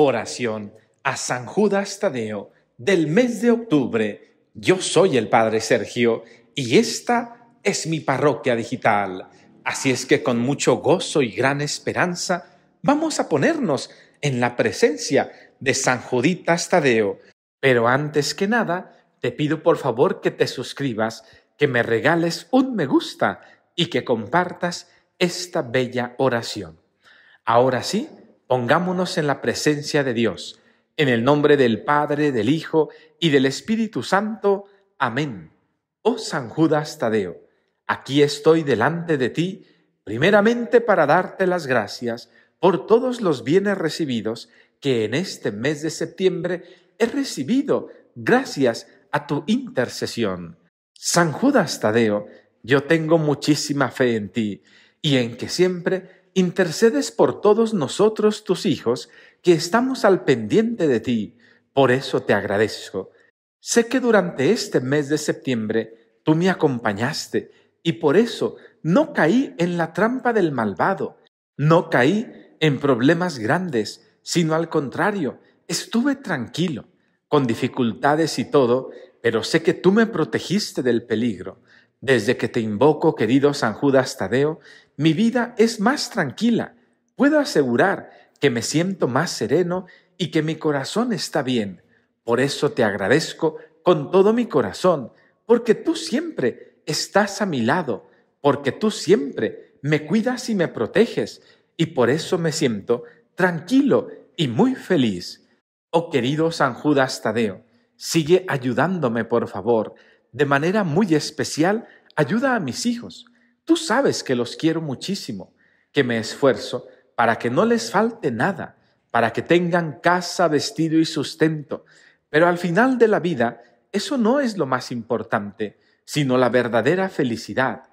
Oración a San Judas Tadeo del mes de octubre. Yo soy el Padre Sergio y esta es mi parroquia digital. Así es que con mucho gozo y gran esperanza vamos a ponernos en la presencia de San Juditas Tadeo. Pero antes que nada, te pido por favor que te suscribas, que me regales un me gusta y que compartas esta bella oración. Ahora sí, Pongámonos en la presencia de Dios, en el nombre del Padre, del Hijo y del Espíritu Santo. Amén. Oh San Judas Tadeo, aquí estoy delante de ti, primeramente para darte las gracias por todos los bienes recibidos que en este mes de septiembre he recibido gracias a tu intercesión. San Judas Tadeo, yo tengo muchísima fe en ti y en que siempre intercedes por todos nosotros tus hijos, que estamos al pendiente de ti. Por eso te agradezco. Sé que durante este mes de septiembre tú me acompañaste y por eso no caí en la trampa del malvado, no caí en problemas grandes, sino al contrario, estuve tranquilo, con dificultades y todo, pero sé que tú me protegiste del peligro. Desde que te invoco, querido San Judas Tadeo, mi vida es más tranquila. Puedo asegurar que me siento más sereno y que mi corazón está bien. Por eso te agradezco con todo mi corazón, porque tú siempre estás a mi lado, porque tú siempre me cuidas y me proteges, y por eso me siento tranquilo y muy feliz. Oh querido San Judas Tadeo, sigue ayudándome, por favor, de manera muy especial, ayuda a mis hijos. Tú sabes que los quiero muchísimo, que me esfuerzo para que no les falte nada, para que tengan casa, vestido y sustento. Pero al final de la vida, eso no es lo más importante, sino la verdadera felicidad.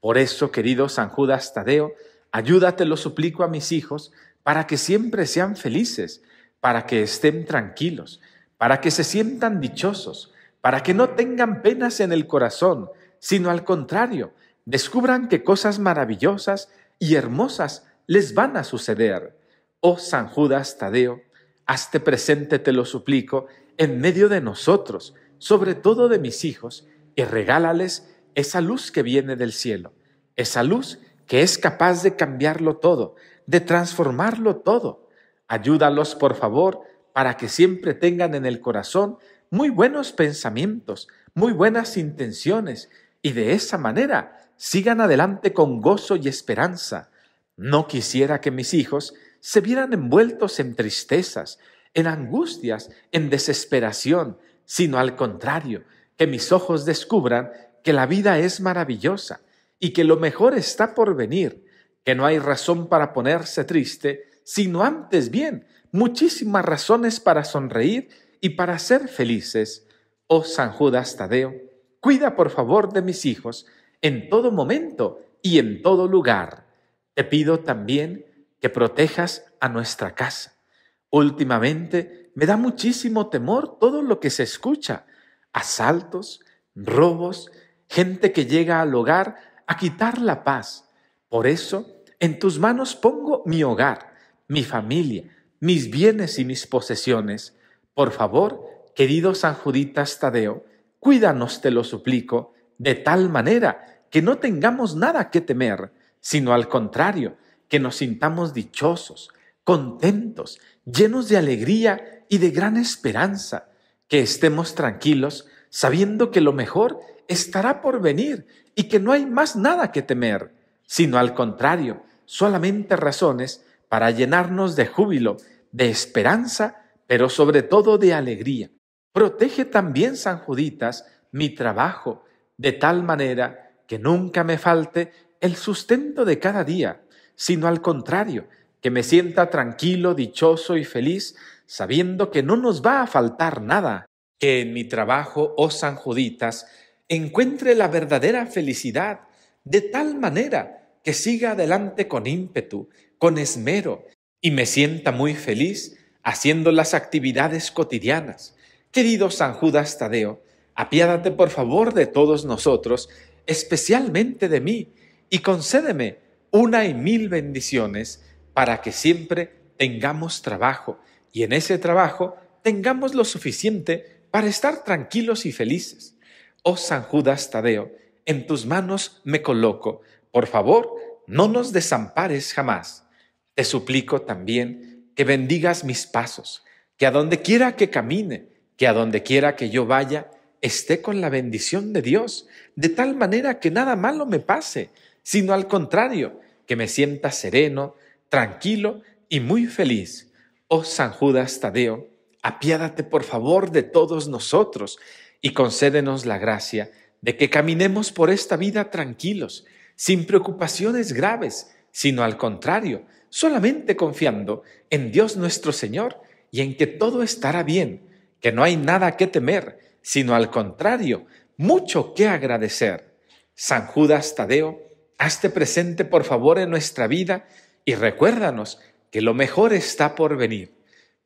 Por eso, querido San Judas Tadeo, ayúdate, lo suplico a mis hijos, para que siempre sean felices, para que estén tranquilos, para que se sientan dichosos, para que no tengan penas en el corazón, sino al contrario, descubran que cosas maravillosas y hermosas les van a suceder. Oh San Judas Tadeo, hazte presente, te lo suplico, en medio de nosotros, sobre todo de mis hijos, y regálales esa luz que viene del cielo, esa luz que es capaz de cambiarlo todo, de transformarlo todo. Ayúdalos, por favor, para que siempre tengan en el corazón muy buenos pensamientos, muy buenas intenciones, y de esa manera sigan adelante con gozo y esperanza. No quisiera que mis hijos se vieran envueltos en tristezas, en angustias, en desesperación, sino al contrario, que mis ojos descubran que la vida es maravillosa y que lo mejor está por venir, que no hay razón para ponerse triste, sino antes bien, muchísimas razones para sonreír y para ser felices, oh San Judas Tadeo, cuida por favor de mis hijos en todo momento y en todo lugar. Te pido también que protejas a nuestra casa. Últimamente me da muchísimo temor todo lo que se escucha, asaltos, robos, gente que llega al hogar a quitar la paz. Por eso, en tus manos pongo mi hogar, mi familia, mis bienes y mis posesiones. Por favor, querido San Juditas Tadeo, cuídanos, te lo suplico, de tal manera que no tengamos nada que temer, sino al contrario, que nos sintamos dichosos, contentos, llenos de alegría y de gran esperanza, que estemos tranquilos sabiendo que lo mejor estará por venir y que no hay más nada que temer, sino al contrario, solamente razones para llenarnos de júbilo, de esperanza pero sobre todo de alegría. Protege también, San Juditas, mi trabajo, de tal manera que nunca me falte el sustento de cada día, sino al contrario, que me sienta tranquilo, dichoso y feliz, sabiendo que no nos va a faltar nada, que en mi trabajo, oh San Juditas, encuentre la verdadera felicidad, de tal manera que siga adelante con ímpetu, con esmero, y me sienta muy feliz haciendo las actividades cotidianas. Querido San Judas Tadeo, apiádate por favor de todos nosotros, especialmente de mí, y concédeme una y mil bendiciones para que siempre tengamos trabajo y en ese trabajo tengamos lo suficiente para estar tranquilos y felices. Oh San Judas Tadeo, en tus manos me coloco. Por favor, no nos desampares jamás. Te suplico también que bendigas mis pasos, que a donde quiera que camine, que a donde quiera que yo vaya, esté con la bendición de Dios, de tal manera que nada malo me pase, sino al contrario, que me sienta sereno, tranquilo y muy feliz. Oh San Judas Tadeo, apiádate por favor de todos nosotros y concédenos la gracia de que caminemos por esta vida tranquilos, sin preocupaciones graves, sino al contrario, solamente confiando en Dios nuestro Señor y en que todo estará bien, que no hay nada que temer, sino al contrario, mucho que agradecer. San Judas Tadeo, hazte presente por favor en nuestra vida y recuérdanos que lo mejor está por venir.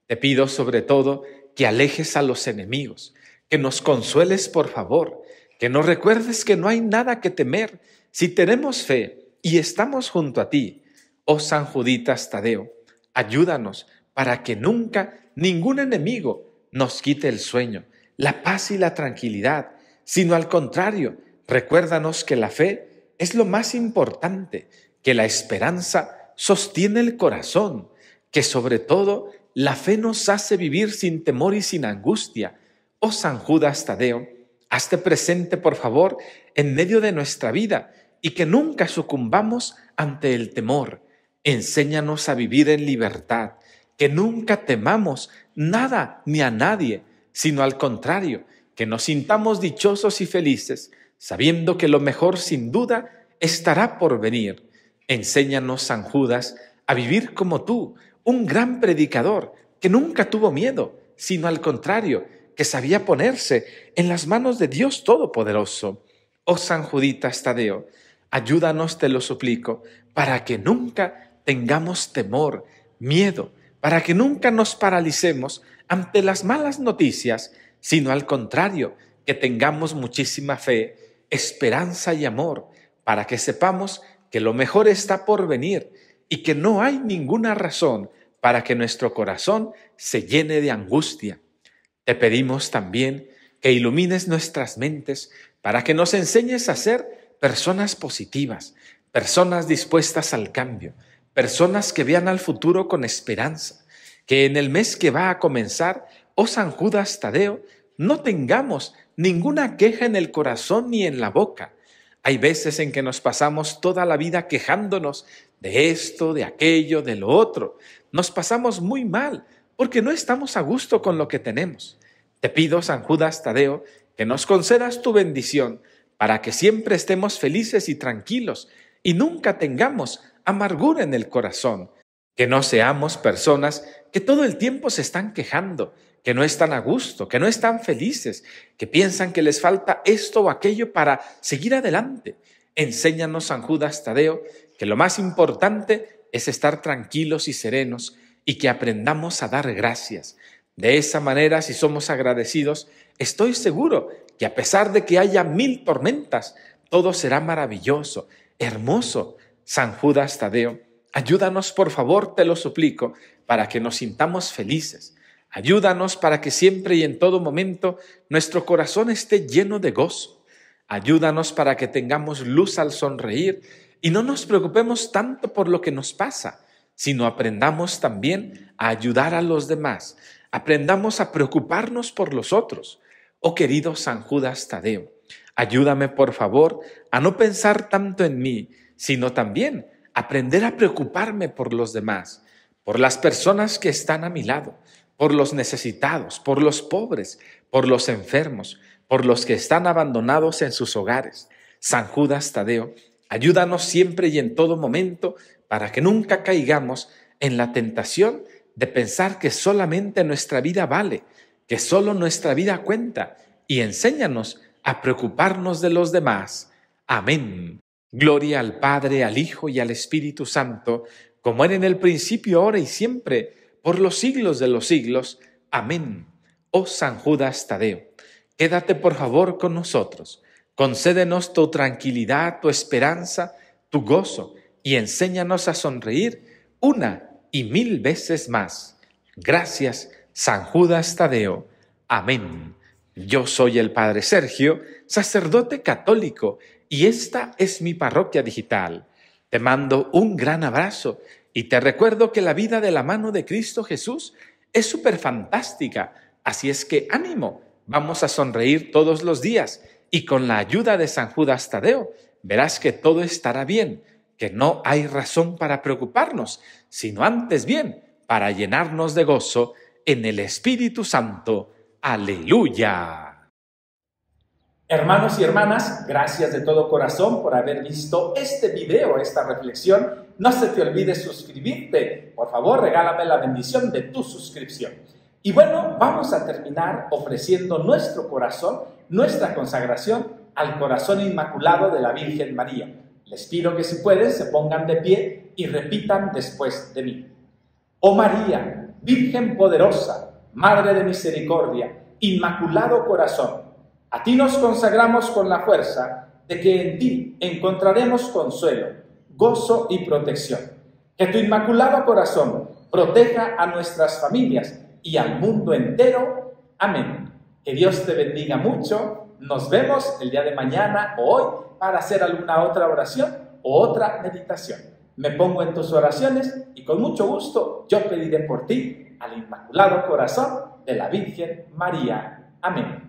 Te pido sobre todo que alejes a los enemigos, que nos consueles por favor, que nos recuerdes que no hay nada que temer si tenemos fe y estamos junto a ti oh San Juditas Tadeo, ayúdanos para que nunca ningún enemigo nos quite el sueño, la paz y la tranquilidad, sino al contrario, recuérdanos que la fe es lo más importante, que la esperanza sostiene el corazón, que sobre todo la fe nos hace vivir sin temor y sin angustia. Oh San Judas Tadeo, hazte presente, por favor, en medio de nuestra vida y que nunca sucumbamos ante el temor, Enséñanos a vivir en libertad, que nunca temamos nada ni a nadie, sino al contrario, que nos sintamos dichosos y felices, sabiendo que lo mejor sin duda estará por venir. Enséñanos, San Judas, a vivir como tú, un gran predicador, que nunca tuvo miedo, sino al contrario, que sabía ponerse en las manos de Dios Todopoderoso. Oh San Juditas Tadeo, ayúdanos, te lo suplico, para que nunca tengamos temor, miedo, para que nunca nos paralicemos ante las malas noticias, sino al contrario, que tengamos muchísima fe, esperanza y amor, para que sepamos que lo mejor está por venir y que no hay ninguna razón para que nuestro corazón se llene de angustia. Te pedimos también que ilumines nuestras mentes para que nos enseñes a ser personas positivas, personas dispuestas al cambio, personas que vean al futuro con esperanza, que en el mes que va a comenzar, oh San Judas Tadeo, no tengamos ninguna queja en el corazón ni en la boca. Hay veces en que nos pasamos toda la vida quejándonos de esto, de aquello, de lo otro. Nos pasamos muy mal porque no estamos a gusto con lo que tenemos. Te pido, San Judas Tadeo, que nos concedas tu bendición para que siempre estemos felices y tranquilos y nunca tengamos amargura en el corazón, que no seamos personas que todo el tiempo se están quejando, que no están a gusto, que no están felices, que piensan que les falta esto o aquello para seguir adelante. Enséñanos, San Judas Tadeo, que lo más importante es estar tranquilos y serenos y que aprendamos a dar gracias. De esa manera, si somos agradecidos, estoy seguro que a pesar de que haya mil tormentas, todo será maravilloso, hermoso, San Judas Tadeo, ayúdanos por favor, te lo suplico, para que nos sintamos felices. Ayúdanos para que siempre y en todo momento nuestro corazón esté lleno de gozo. Ayúdanos para que tengamos luz al sonreír y no nos preocupemos tanto por lo que nos pasa, sino aprendamos también a ayudar a los demás, aprendamos a preocuparnos por los otros. Oh querido San Judas Tadeo, ayúdame por favor a no pensar tanto en mí, sino también aprender a preocuparme por los demás, por las personas que están a mi lado, por los necesitados, por los pobres, por los enfermos, por los que están abandonados en sus hogares. San Judas Tadeo, ayúdanos siempre y en todo momento para que nunca caigamos en la tentación de pensar que solamente nuestra vida vale, que solo nuestra vida cuenta, y enséñanos a preocuparnos de los demás. Amén. Gloria al Padre, al Hijo y al Espíritu Santo, como era en el principio, ahora y siempre, por los siglos de los siglos. Amén. Oh San Judas Tadeo, quédate por favor con nosotros, concédenos tu tranquilidad, tu esperanza, tu gozo, y enséñanos a sonreír una y mil veces más. Gracias, San Judas Tadeo. Amén. Yo soy el Padre Sergio, sacerdote católico, y esta es mi parroquia digital. Te mando un gran abrazo y te recuerdo que la vida de la mano de Cristo Jesús es súper fantástica. Así es que ánimo, vamos a sonreír todos los días y con la ayuda de San Judas Tadeo verás que todo estará bien, que no hay razón para preocuparnos, sino antes bien para llenarnos de gozo en el Espíritu Santo. Aleluya. Hermanos y hermanas, gracias de todo corazón por haber visto este video, esta reflexión. No se te olvide suscribirte. Por favor, regálame la bendición de tu suscripción. Y bueno, vamos a terminar ofreciendo nuestro corazón, nuestra consagración al corazón inmaculado de la Virgen María. Les pido que si pueden se pongan de pie y repitan después de mí. Oh María, Virgen poderosa, Madre de Misericordia, Inmaculado Corazón a ti nos consagramos con la fuerza de que en ti encontraremos consuelo, gozo y protección. Que tu inmaculado corazón proteja a nuestras familias y al mundo entero. Amén. Que Dios te bendiga mucho. Nos vemos el día de mañana o hoy para hacer alguna otra oración o otra meditación. Me pongo en tus oraciones y con mucho gusto yo pediré por ti al Inmaculado Corazón de la Virgen María. Amén.